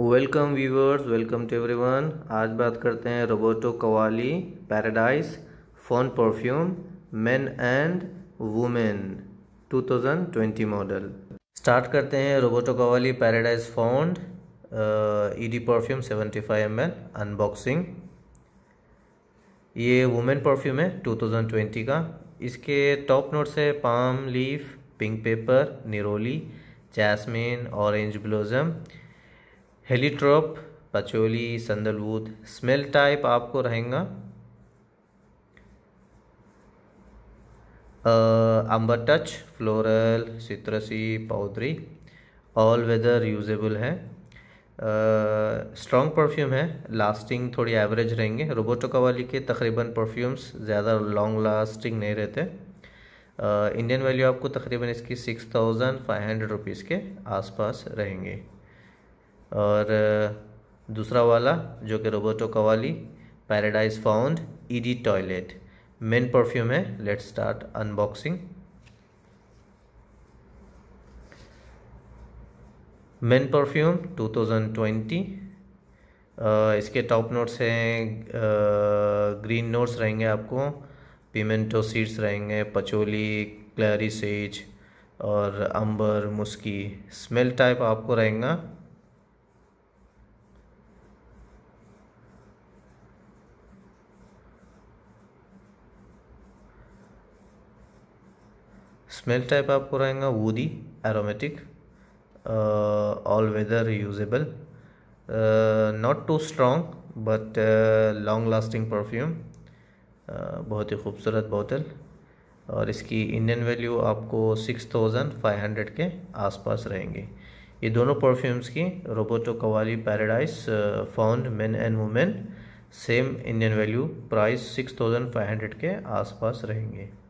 welcome viewers welcome to everyone आज बात करते हैं Roberto Cavalli Paradise Found perfume men and women 2020 model start करते हैं Roberto Cavalli Paradise Found ED perfume 75 L unboxing ये women perfume है 2020 का इसके टॉप नोट्स है palm leaf pink pepper neroli jasmine orange blossom heliotrope patchouli sandalwood smell type आपको रहेगा amber touch floral citrusy powdery all weather usable है strong perfume है lasting थोड़ी एवरेज रहेंगे रोबोटो वाली के तकरीबन परफ्यूम्स ज़्यादा लॉन्ग लास्टिंग नहीं रहते इंडियन वैल्यू आपको तकरीबन इसकी six thousand five hundred rupees के आसपास रहेंगे और दूसरा वाला जो कि Roberto Cavalli Paradise Found ED toilette men perfume है let start unboxing men perfume 2020 आ, इसके टॉप नोट्स हैं ग्रीन नोट्स रहेंगे आपको पिमेंटो सीड्स रहेंगे पचोली क्लैरी सेज और अंबर मुस्की स्मेल टाइप आपको रहेगा स्मेल टाइप आपको रहेगा woody aromatic all weather usable not too strong but long lasting perfume बहुत ही खूबसूरत बोतल और इसकी इंडियन वैल्यू आपको सिक्स थाउजेंड फाइव हंड्रेड के आसपास रहेंगी ये दोनों परफ्यूम्स की Roberto Cavalli Paradise Found men and women same Indian value price six thousand five hundred के आसपास रहेंगे